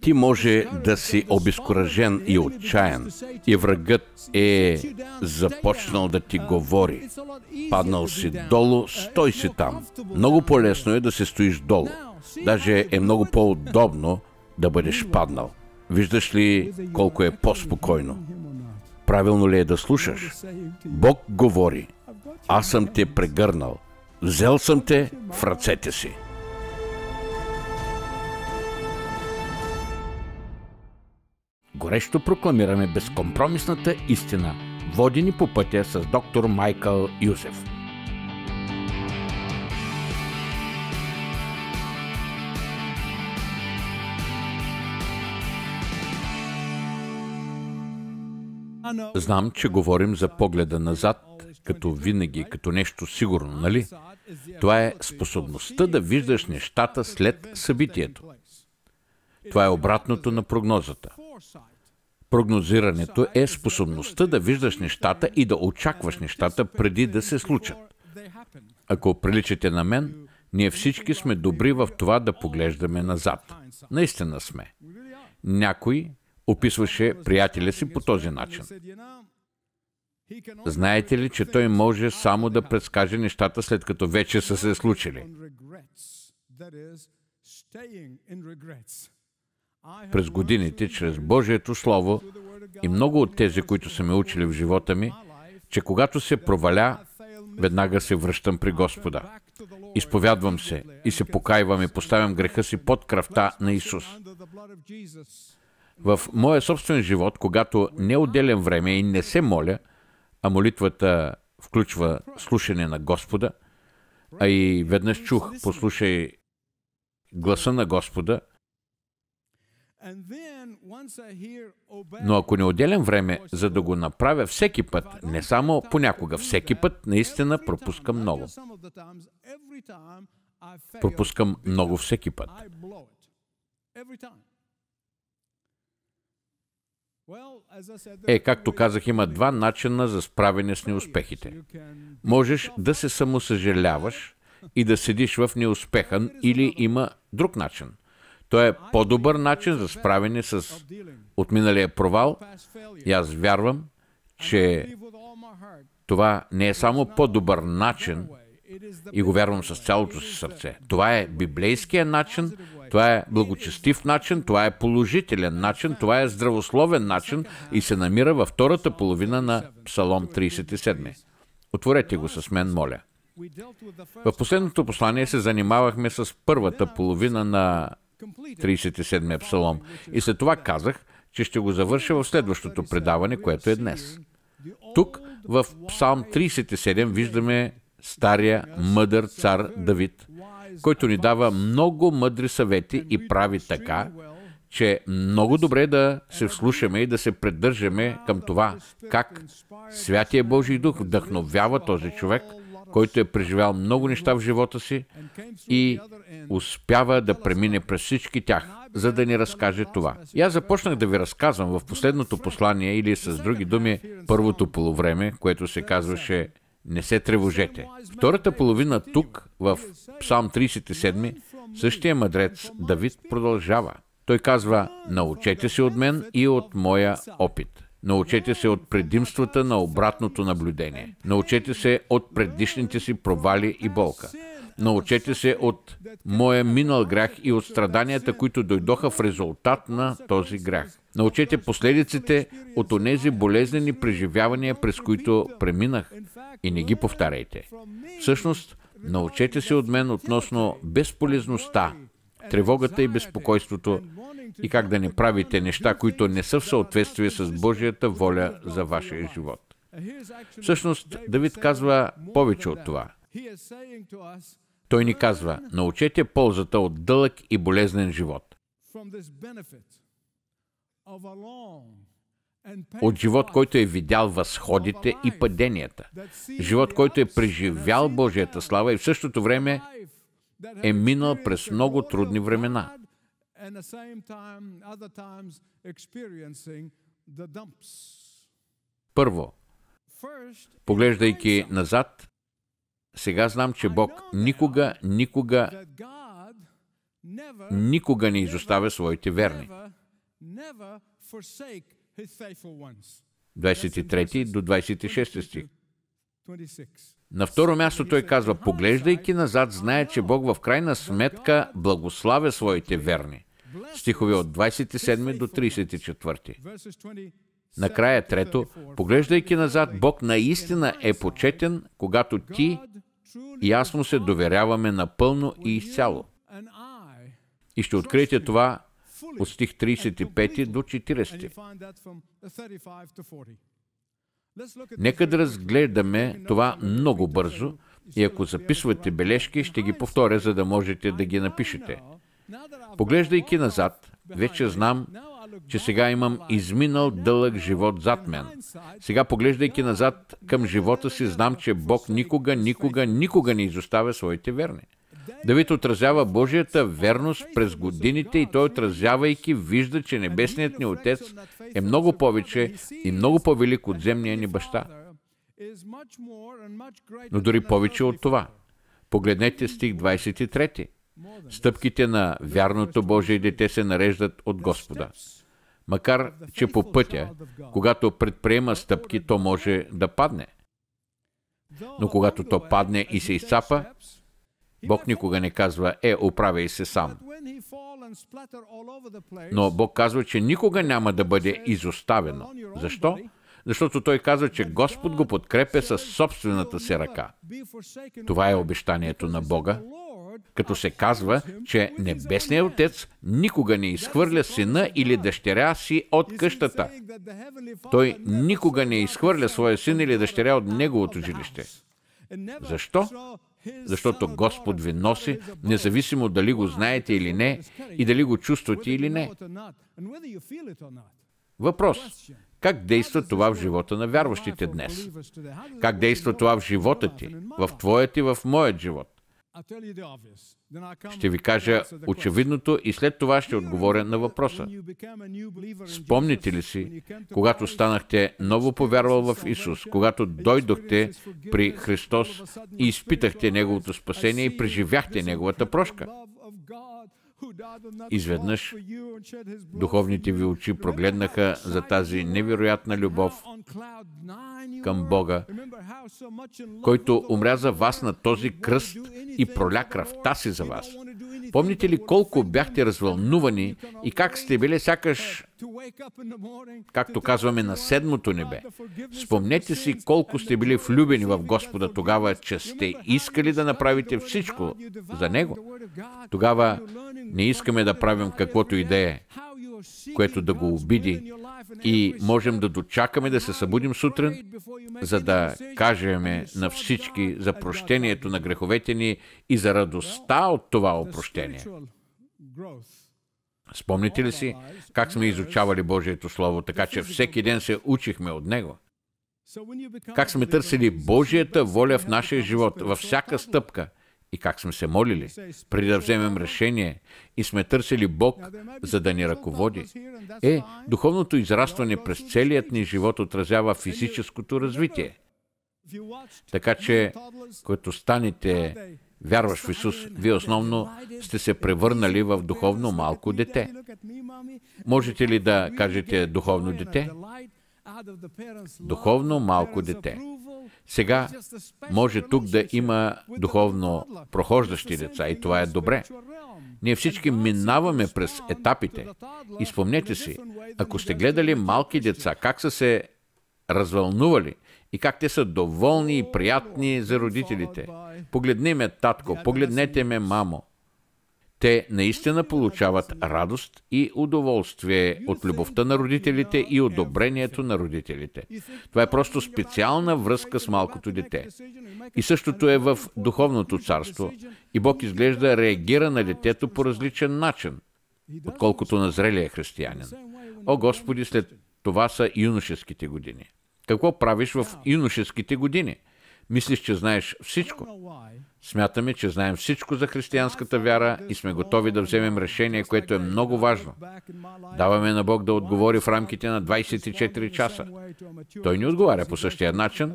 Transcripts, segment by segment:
ти може да си обезкуражен и отчаян. И врагът е започнал да ти говори. Паднал си долу, стой си там. Много по-лесно е да се стоиш долу. Даже е много по-удобно да бъдеш паднал. Виждаш ли колко е по-спокойно? Правилно ли е да слушаш? Бог говори. Аз съм те прегърнал. Взел съм те в ръцете си. горещо прокламираме безкомпромисната истина, водени по пътя с доктор Майкъл Юзеф. Знам, че говорим за погледа назад, като винаги, като нещо сигурно, нали? Това е способността да виждаш нещата след събитието. Това е обратното на прогнозата. Прогнозирането е способността да виждаш нещата и да очакваш нещата преди да се случат. Ако приличате на мен, ние всички сме добри в това да поглеждаме назад. Наистина сме. Някой описваше приятеля си по този начин. Знаете ли, че той може само да предскаже нещата след като вече са се случили? през годините, чрез Божието Слово и много от тези, които са ме учили в живота ми, че когато се проваля, веднага се връщам при Господа. Изповядвам се и се покаивам и поставям греха си под кръвта на Исус. В моя собствен живот, когато не отделям време и не се моля, а молитвата включва слушане на Господа, а и веднъж чух, послушай гласа на Господа – но ако не отделям време, за да го направя всеки път, не само понякога, всеки път, наистина пропускам много. Пропускам много всеки път. Е, както казах, има два начина за справяне с неуспехите. Можеш да се самосъжаляваш и да седиш в неуспехан или има друг начин – той е по-добър начин за справяне с отминалия провал и аз вярвам, че това не е само по-добър начин и го вярвам с цялото си сърце. Това е библейския начин, това е благочестив начин, това е положителен начин, това е здравословен начин и се намира във втората половина на Псалом 37. Отворете го с мен, моля. В последното послание се занимавахме с първата половина на 37-я псалом. И след това казах, че ще го завърша в следващото предаване, което е днес. Тук, в Псалм 37, виждаме стария мъдър цар Давид, който ни дава много мъдри съвети и прави така, че много добре да се вслушаме и да се придържаме към това, как Святия Божий Дух вдъхновява този човек, който е преживял много неща в живота си и успява да премине през всички тях, за да ни разкаже това. И аз започнах да ви разказвам в последното послание или с други думи първото полувреме, което се казваше не се тревожете. Втората половина тук, в Псалм 37, същия мъдрец Давид продължава. Той казва, научете се от мен и от моя опит. Научете се от предимствата на обратното наблюдение. Научете се от предишните си провали и болка. Научете се от моя минал грях и от страданията, които дойдоха в резултат на този грях. Научете последиците от онези болезнени преживявания, през които преминах и не ги повтаряйте. Всъщност, научете се от мен относно безполезността, тревогата и безпокойството и как да не правите неща, които не са в съответствие с Божията воля за вашия живот. Всъщност, Давид казва повече от това – той ни казва, научете ползата от дълъг и болезнен живот. От живот, който е видял възходите и паденията. Живот, който е преживял Божията слава и в същото време е минал през много трудни времена. Първо, поглеждайки назад, сега знам, че Бог никога, никога, никога не изоставя своите верни. 23 до 26 стих. На второ място той казва, поглеждайки назад, знае, че Бог в крайна сметка благославя своите верни. Стихове от 27 до 34. Накрая трето, поглеждайки назад, Бог наистина е почетен, когато ти и аз му се доверяваме напълно и изцяло. И ще откриете това от стих 35 до 40. Нека да разгледаме това много бързо и ако записвате бележки, ще ги повторя, за да можете да ги напишете. Поглеждайки назад, вече знам, че сега имам изминал дълъг живот зад мен. Сега, поглеждайки назад към живота си, знам, че Бог никога, никога, никога не изоставя своите верни. Давид отразява Божията верност през годините и той отразявайки вижда, че Небесният ни Отец е много повече и много по-велик от земния ни баща. Но дори повече от това. Погледнете стих 23. Стъпките на вярното Божие дете се нареждат от Господа макар че по пътя, когато предприема стъпки, то може да падне. Но когато то падне и се изцапа, Бог никога не казва, е, оправяй се сам. Но Бог казва, че никога няма да бъде изоставено. Защо? Защото Той казва, че Господ го подкрепя със собствената си ръка. Това е обещанието на Бога, като се казва, че Небесният Отец никога не изхвърля сина или дъщеря си от къщата. Той никога не изхвърля своя син или дъщеря от неговото жилище. Защо? Защото Господ ви носи, независимо дали го знаете или не, и дали го чувствате или не. Въпрос. Как действа това в живота на вярващите днес? Как действа това в живота ти, в Твоят и в моят живот? Ще ви кажа очевидното и след това ще отговоря на въпроса. Спомните ли си, когато станахте ново повярвал в Исус, когато дойдохте при Христос и изпитахте Неговото спасение и преживяхте Неговата прошка? Изведнъж духовните ви очи прогледнаха за тази невероятна любов към Бога, който умря за вас на този кръст и проля кръвта си за вас. Помните ли колко бяхте развълнувани и как сте били сякаш, както казваме, на седмото небе? Спомнете си колко сте били влюбени в Господа тогава, че сте искали да направите всичко за Него. Тогава не искаме да правим каквото и да е, което да го обиди и можем да дочакаме да се събудим сутрин, за да кажем на всички за прощението на греховете ни и за радостта от това опрощение. Спомните ли си как сме изучавали Божието Слово, така че всеки ден се учихме от Него? Как сме търсили Божията воля в нашия живот, във всяка стъпка – и как сме се молили, преди да вземем решение и сме търсили Бог, за да ни ръководи. Е, духовното израстване през целият ни живот отразява физическото развитие. Така че, когато станете вярваш в Исус, вие основно сте се превърнали в духовно малко дете. Можете ли да кажете духовно дете? Духовно малко дете. Сега може тук да има духовно прохождащи деца и това е добре. Ние всички минаваме през етапите. И спомнете си, ако сте гледали малки деца, как са се развълнували и как те са доволни и приятни за родителите. Погледни ме, татко, погледнете ме, мамо те наистина получават радост и удоволствие от любовта на родителите и одобрението на родителите. Това е просто специална връзка с малкото дете. И същото е в духовното царство. И Бог изглежда реагира на детето по различен начин, отколкото на зрелия християнин. О Господи, след това са юношеските години. Какво правиш в юношеските години – Мислиш, че знаеш всичко. Смятаме, че знаем всичко за християнската вяра и сме готови да вземем решение, което е много важно. Даваме на Бог да отговори в рамките на 24 часа. Той ни отговаря по същия начин,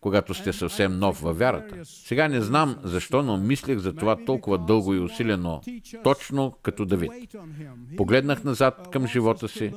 когато сте съвсем нов във вярата. Сега не знам защо, но мислех за това толкова дълго и усилено, точно като Давид. Погледнах назад към живота си,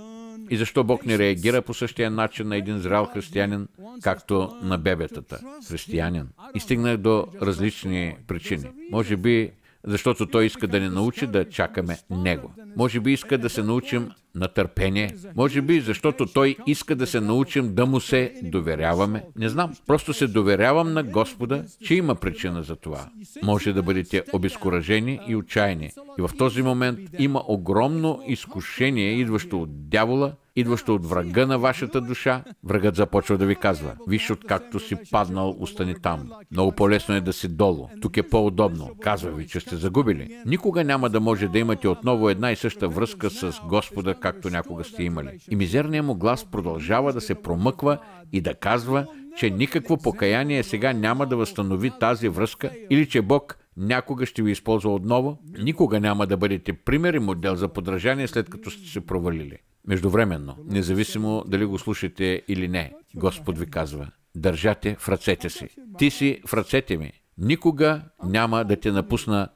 и защо Бог не реагира по същия начин на един зрял християнин, както на бебетата християнин? И стигнах до различни причини. Може би защото Той иска да ни научи да чакаме Него. Може би иска да се научим на търпение. Може би, защото Той иска да се научим да Му се доверяваме. Не знам, просто се доверявам на Господа, че има причина за това. Може да бъдете обезкуражени и отчаяни. И в този момент има огромно изкушение, идващо от дявола, идващо от врага на вашата душа, врагът започва да ви казва, виж от както си паднал, остани там. Много по-лесно е да си долу. Тук е по-удобно. Казва ви, че сте загубили. Никога няма да може да имате отново една и съща връзка с Господа, както някога сте имали. И мизерният му глас продължава да се промъква и да казва, че никакво покаяние сега няма да възстанови тази връзка или че Бог някога ще ви използва отново, никога няма да бъдете пример и модел за подражание след като сте се провалили. Междувременно, независимо дали го слушате или не, Господ ви казва, държате в ръцете си. Ти си в ръцете ми. Никога няма да те напусна,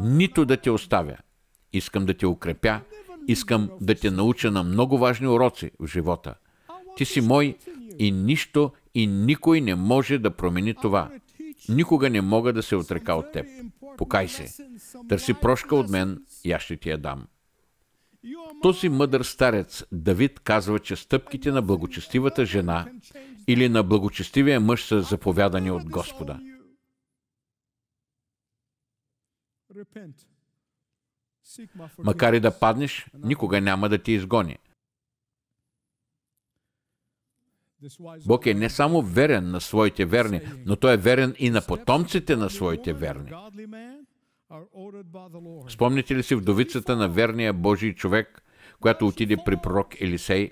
нито да те оставя. Искам да те укрепя, искам да те науча на много важни уроци в живота. Ти си мой и нищо и никой не може да промени това. Никога не мога да се отрека от теб. Покай се. Търси прошка от мен и аз ще ти я дам. Този мъдър старец Давид казва, че стъпките на благочестивата жена или на благочестивия мъж са заповядани от Господа. Макар и да паднеш, никога няма да ти изгони. Бог е не само верен на своите верни, но Той е верен и на потомците на своите верни. Спомните ли си вдовицата на верния Божий човек, която отиде при пророк Елисей?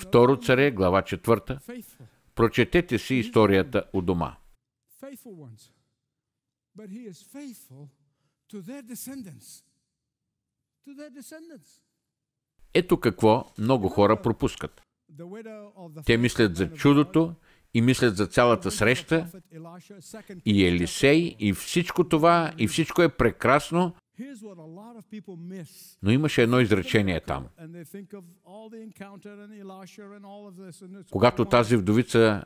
Второ царе, глава 4. Прочетете си историята у дома. Ето какво много хора пропускат. Те мислят за чудото и мислят за цялата среща, и Елисей, и всичко това, и всичко е прекрасно, но имаше едно изречение там. Когато тази вдовица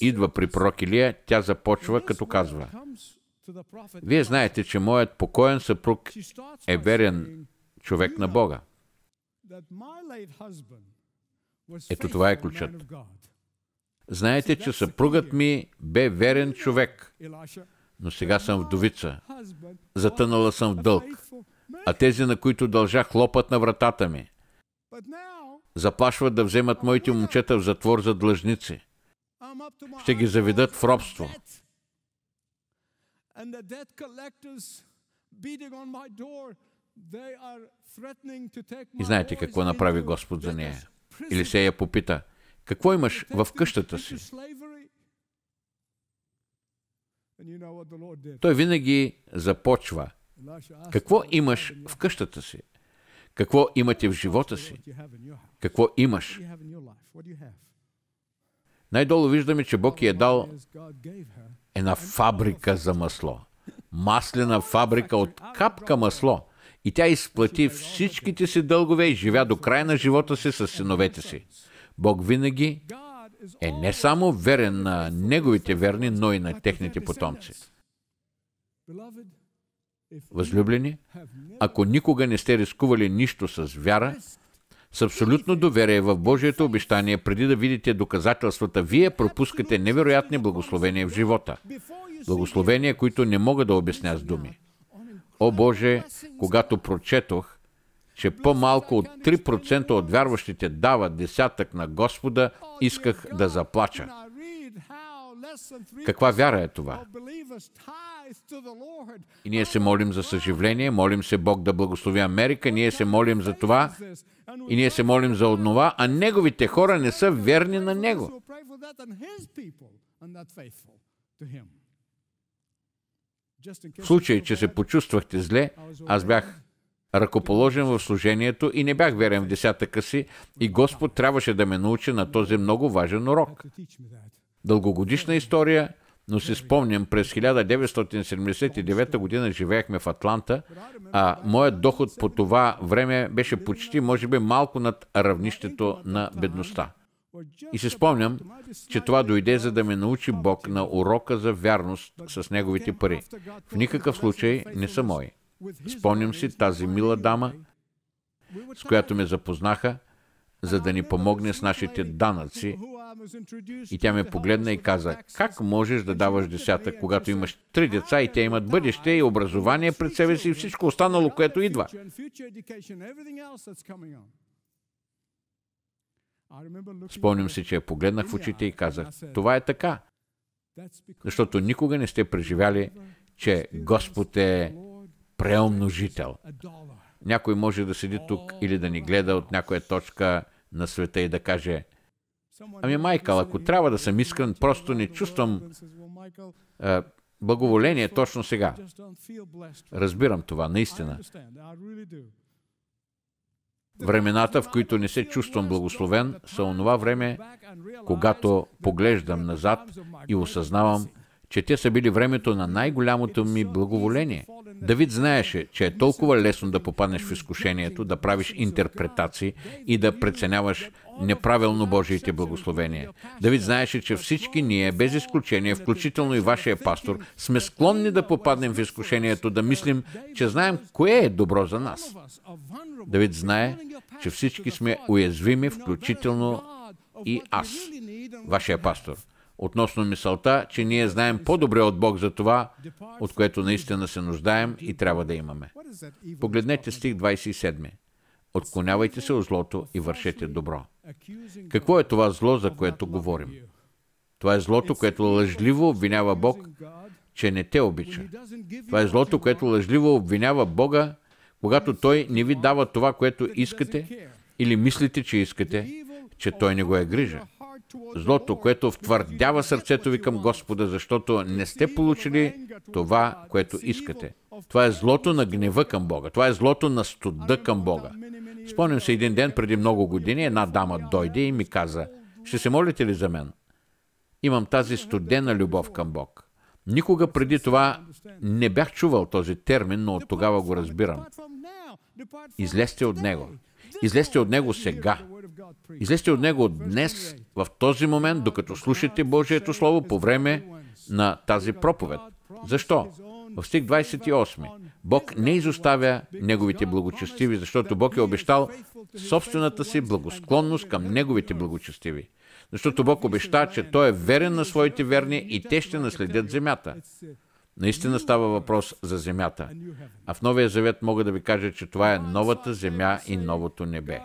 идва при пророк Илия, тя започва като казва, вие знаете, че моят покоен съпруг е верен човек на Бога. Ето това е ключът. Знаете, че съпругът ми бе верен човек, но сега съм вдовица. Затънала съм в дълг. А тези, на които дължа, хлопат на вратата ми. Заплашват да вземат моите момчета в затвор за длъжници. Ще ги заведат в робство. И знаете какво направи Господ за нея? Или се я попита – какво имаш в къщата си? Той винаги започва. Какво имаш в къщата си? Какво имате в живота си? Какво имаш? Най-долу виждаме, че Бог е дал една фабрика за масло. Маслена фабрика от капка масло. И тя изплати всичките си дългове и живя до края на живота си с синовете си. Бог винаги е не само верен на Неговите верни, но и на техните потомци. Възлюблени, ако никога не сте рискували нищо с вяра, с абсолютно доверие в Божието обещание, преди да видите доказателствата, вие пропускате невероятни благословения в живота. Благословения, които не мога да обясня с думи. О Боже, когато прочетох че по-малко от 3% от вярващите дават десятък на Господа, исках да заплача. Каква вяра е това? И ние се молим за съживление, молим се Бог да благослови Америка, ние се молим за това и ние се молим за отнова, а неговите хора не са верни на него. В случай, че се почувствахте зле, аз бях ръкоположен в служението и не бях верен в десятъка си и Господ трябваше да ме научи на този много важен урок. Дългогодишна история, но си спомням, през 1979 година живеехме в Атланта, а моят доход по това време беше почти, може би, малко над равнището на бедността. И си спомням, че това дойде за да ме научи Бог на урока за вярност с неговите пари. В никакъв случай не са мои. Спомням си тази мила дама, с която ме запознаха, за да ни помогне с нашите данъци. И тя ме погледна и каза, как можеш да даваш десята, когато имаш три деца и те имат бъдеще и образование пред себе си и всичко останало, което идва. Спомням си, че я погледнах в очите и казах, това е така, защото никога не сте преживяли, че Господ е преумножител. Някой може да седи тук или да ни гледа от някоя точка на света и да каже, ами Майкъл, ако трябва да съм искрен, просто не чувствам а, благоволение точно сега. Разбирам това, наистина. Времената, в които не се чувствам благословен, са онова време, когато поглеждам назад и осъзнавам, че те са били времето на най-голямото ми благоволение. Давид знаеше, че е толкова лесно да попаднеш в изкушението, да правиш интерпретации и да преценяваш неправилно Божиите благословения. Давид знаеше, че всички ние, без изключение, включително и вашия пастор, сме склонни да попаднем в изкушението, да мислим, че знаем кое е добро за нас. Давид знае, че всички сме уязвими, включително и аз, вашия пастор относно мисълта, че ние знаем по-добре от Бог за това, от което наистина се нуждаем и трябва да имаме. Погледнете стих 27. Отклонявайте се от злото и вършете добро. Какво е това зло, за което говорим? Това е злото, което лъжливо обвинява Бог, че не те обича. Това е злото, което лъжливо обвинява Бога, когато Той не ви дава това, което искате или мислите, че искате, че Той не го е грижа злото, което втвърдява сърцето ви към Господа, защото не сте получили това, което искате. Това е злото на гнева към Бога. Това е злото на студа към Бога. Спомням се един ден преди много години, една дама дойде и ми каза, ще се молите ли за мен? Имам тази студена любов към Бог. Никога преди това не бях чувал този термин, но от тогава го разбирам. Излезте от него. Излезте от него сега. Излезте от него днес, в този момент, докато слушате Божието Слово по време на тази проповед. Защо? В стих 28 Бог не изоставя неговите благочестиви, защото Бог е обещал собствената си благосклонност към неговите благочестиви. Защото Бог обеща, че Той е верен на своите верни и те ще наследят земята. Наистина става въпрос за земята. А в Новия Завет мога да ви кажа, че това е новата земя и новото небе.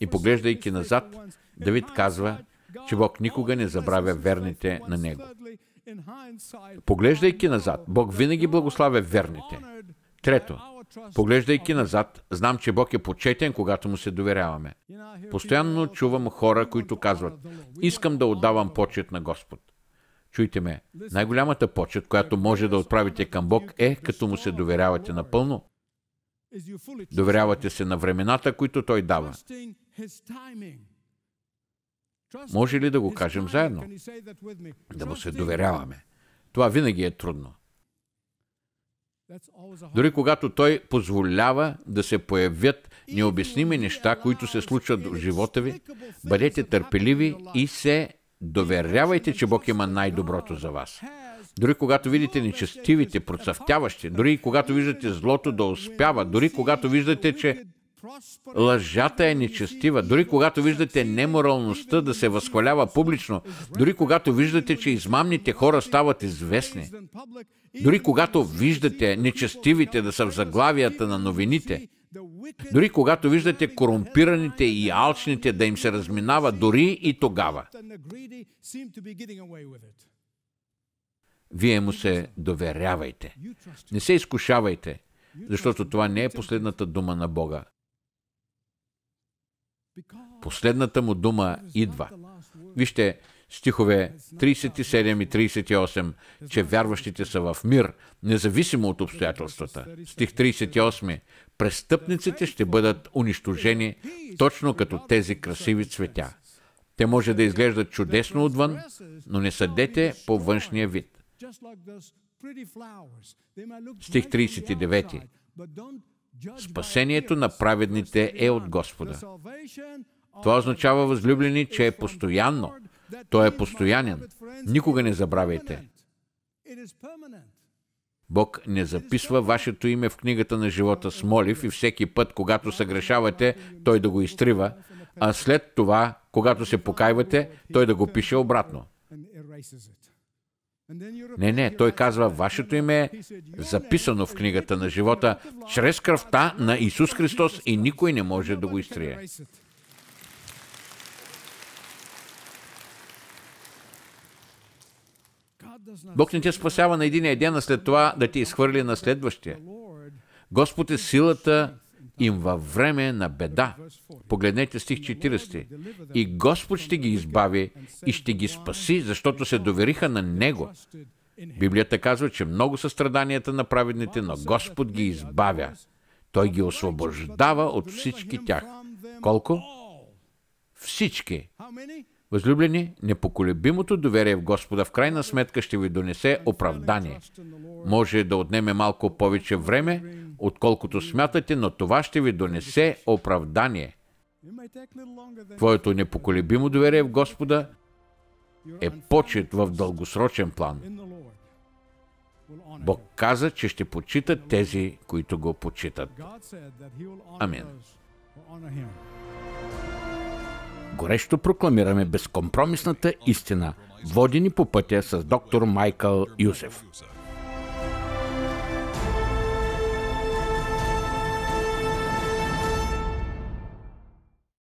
И поглеждайки назад, Давид казва, че Бог никога не забравя верните на Него. Поглеждайки назад, Бог винаги благославя верните. Трето, поглеждайки назад, знам, че Бог е почетен, когато му се доверяваме. Постоянно чувам хора, които казват, искам да отдавам почет на Господ. Чуйте ме, най-голямата почет, която може да отправите към Бог е, като му се доверявате напълно. Доверявате се на времената, които Той дава. Може ли да го кажем заедно? Да му се доверяваме. Това винаги е трудно. Дори когато Той позволява да се появят необясними неща, които се случват в живота ви, бъдете търпеливи и се Доверявайте, че Бог има най-доброто за вас. Дори когато видите нечестивите, процъфтяващи, дори когато виждате злото да успява, дори когато виждате, че лъжата е нечестива, дори когато виждате неморалността да се възхвалява публично, дори когато виждате, че измамните хора стават известни, дори когато виждате нечестивите да са в заглавията на новините – дори когато виждате корумпираните и алчните да им се разминава, дори и тогава. Вие му се доверявайте. Не се изкушавайте, защото това не е последната дума на Бога. Последната му дума идва. Вижте, стихове 37 и 38, че вярващите са в мир, независимо от обстоятелствата. Стих 38. Престъпниците ще бъдат унищожени точно като тези красиви цветя. Те може да изглеждат чудесно отвън, но не съдете по външния вид. Стих 39. Спасението на праведните е от Господа. Това означава, възлюблени, че е постоянно. Той е постоянен. Никога не забравяйте. Бог не записва вашето име в книгата на живота с молив и всеки път, когато съгрешавате, Той да го изтрива, а след това, когато се покайвате, Той да го пише обратно. Не, не, той казва, вашето име е записано в книгата на живота чрез кръвта на Исус Христос и никой не може да го изтрие. Бог не те спасява на единия ден, а след това да те изхвърли на следващия. Господ е силата им във време на беда. Погледнете стих 40. И Господ ще ги избави и ще ги спаси, защото се довериха на Него. Библията казва, че много са страданията на праведните, но Господ ги е избавя. Той ги освобождава от всички тях. Колко? Всички. Възлюблени, непоколебимото доверие в Господа в крайна сметка ще ви донесе оправдание. Може да отнеме малко повече време, отколкото смятате, но това ще ви донесе оправдание. Твоето непоколебимо доверие в Господа е почет в дългосрочен план. Бог каза, че ще почитат тези, които го почитат. Амин. Горещо прокламираме безкомпромисната истина, водени по пътя с доктор Майкъл Юсеф.